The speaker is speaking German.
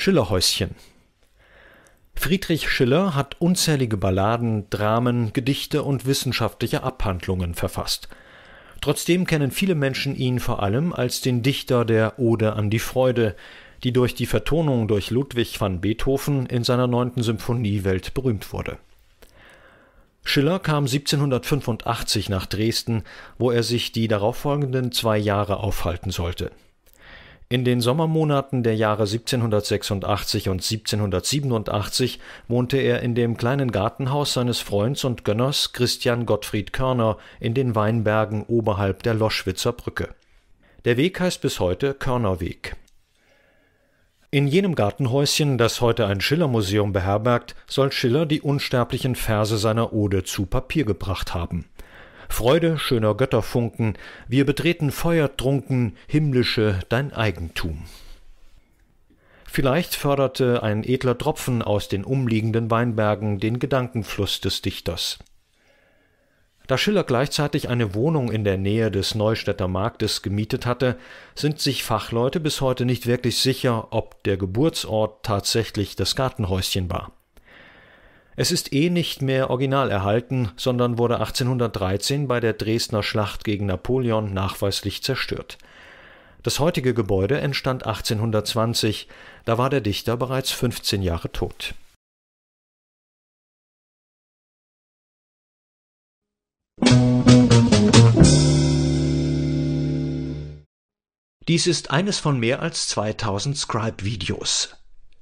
Schillerhäuschen Friedrich Schiller hat unzählige Balladen, Dramen, Gedichte und wissenschaftliche Abhandlungen verfasst. Trotzdem kennen viele Menschen ihn vor allem als den Dichter der Ode an die Freude, die durch die Vertonung durch Ludwig van Beethoven in seiner neunten Symphonie berühmt wurde. Schiller kam 1785 nach Dresden, wo er sich die darauffolgenden zwei Jahre aufhalten sollte in den Sommermonaten der Jahre 1786 und 1787 wohnte er in dem kleinen Gartenhaus seines Freunds und Gönners Christian Gottfried Körner in den Weinbergen oberhalb der Loschwitzer Brücke. Der Weg heißt bis heute Körnerweg. In jenem Gartenhäuschen, das heute ein Schillermuseum beherbergt, soll Schiller die unsterblichen Verse seiner Ode zu Papier gebracht haben Freude schöner Götterfunken, wir betreten feuertrunken himmlische dein Eigentum. Vielleicht förderte ein edler Tropfen aus den umliegenden Weinbergen den Gedankenfluss des Dichters. Da Schiller gleichzeitig eine Wohnung in der Nähe des Neustädter Marktes gemietet hatte, sind sich Fachleute bis heute nicht wirklich sicher, ob der Geburtsort tatsächlich das Gartenhäuschen war. Es ist eh nicht mehr original erhalten, sondern wurde 1813 bei der Dresdner Schlacht gegen Napoleon nachweislich zerstört. Das heutige Gebäude entstand 1820, da war der Dichter bereits 15 Jahre tot. Dies ist eines von mehr als 2000 Scribe-Videos.